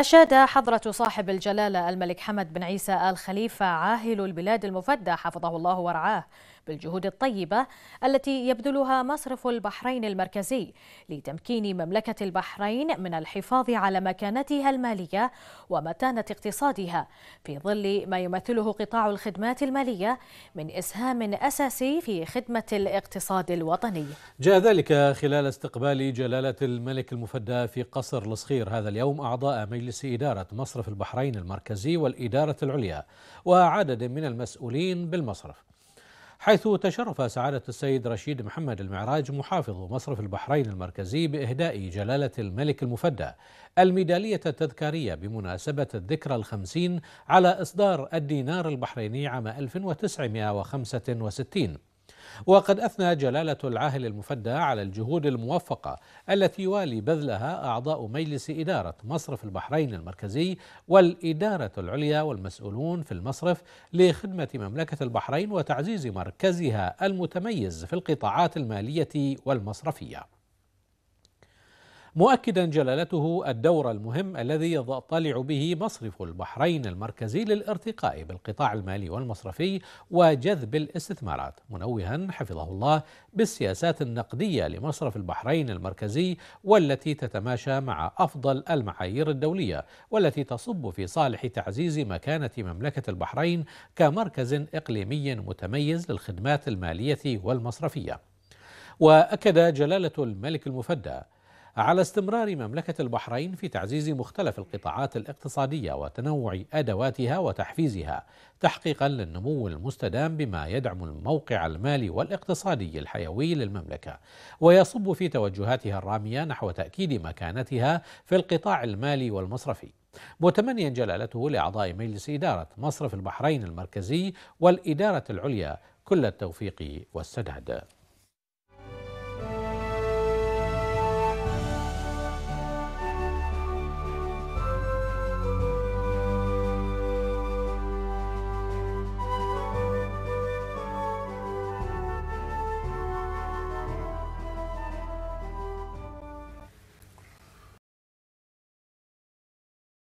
أشاد حضرة صاحب الجلالة الملك حمد بن عيسى آل خليفة عاهل البلاد المفدى حفظه الله ورعاه بالجهود الطيبة التي يبذلها مصرف البحرين المركزي لتمكين مملكة البحرين من الحفاظ على مكانتها المالية ومتانة اقتصادها في ظل ما يمثله قطاع الخدمات المالية من إسهام أساسي في خدمة الاقتصاد الوطني جاء ذلك خلال استقبال جلالة الملك المفدى في قصر الصخير هذا اليوم أعضاء مجلس إدارة مصرف البحرين المركزي والإدارة العليا وعدد من المسؤولين بالمصرف حيث تشرف سعادة السيد رشيد محمد المعراج محافظ مصرف البحرين المركزي بإهداء جلالة الملك المفدى الميدالية التذكارية بمناسبة الذكرى الخمسين على إصدار الدينار البحريني عام 1965 وقد أثنى جلالة العاهل المفدى على الجهود الموفقة التي يوالي بذلها أعضاء مجلس إدارة مصرف البحرين المركزي والإدارة العليا والمسؤولون في المصرف لخدمة مملكة البحرين وتعزيز مركزها المتميز في القطاعات المالية والمصرفية مؤكدا جلالته الدور المهم الذي يضطلع به مصرف البحرين المركزي للارتقاء بالقطاع المالي والمصرفي وجذب الاستثمارات منوها حفظه الله بالسياسات النقديه لمصرف البحرين المركزي والتي تتماشى مع افضل المعايير الدوليه والتي تصب في صالح تعزيز مكانه مملكه البحرين كمركز اقليمي متميز للخدمات الماليه والمصرفيه واكد جلاله الملك المفدى على استمرار مملكة البحرين في تعزيز مختلف القطاعات الاقتصادية وتنوع أدواتها وتحفيزها تحقيقا للنمو المستدام بما يدعم الموقع المالي والاقتصادي الحيوي للمملكة ويصب في توجهاتها الرامية نحو تأكيد مكانتها في القطاع المالي والمصرفي متمنيا جلالته لأعضاء مجلس إدارة مصرف البحرين المركزي والإدارة العليا كل التوفيق والسداد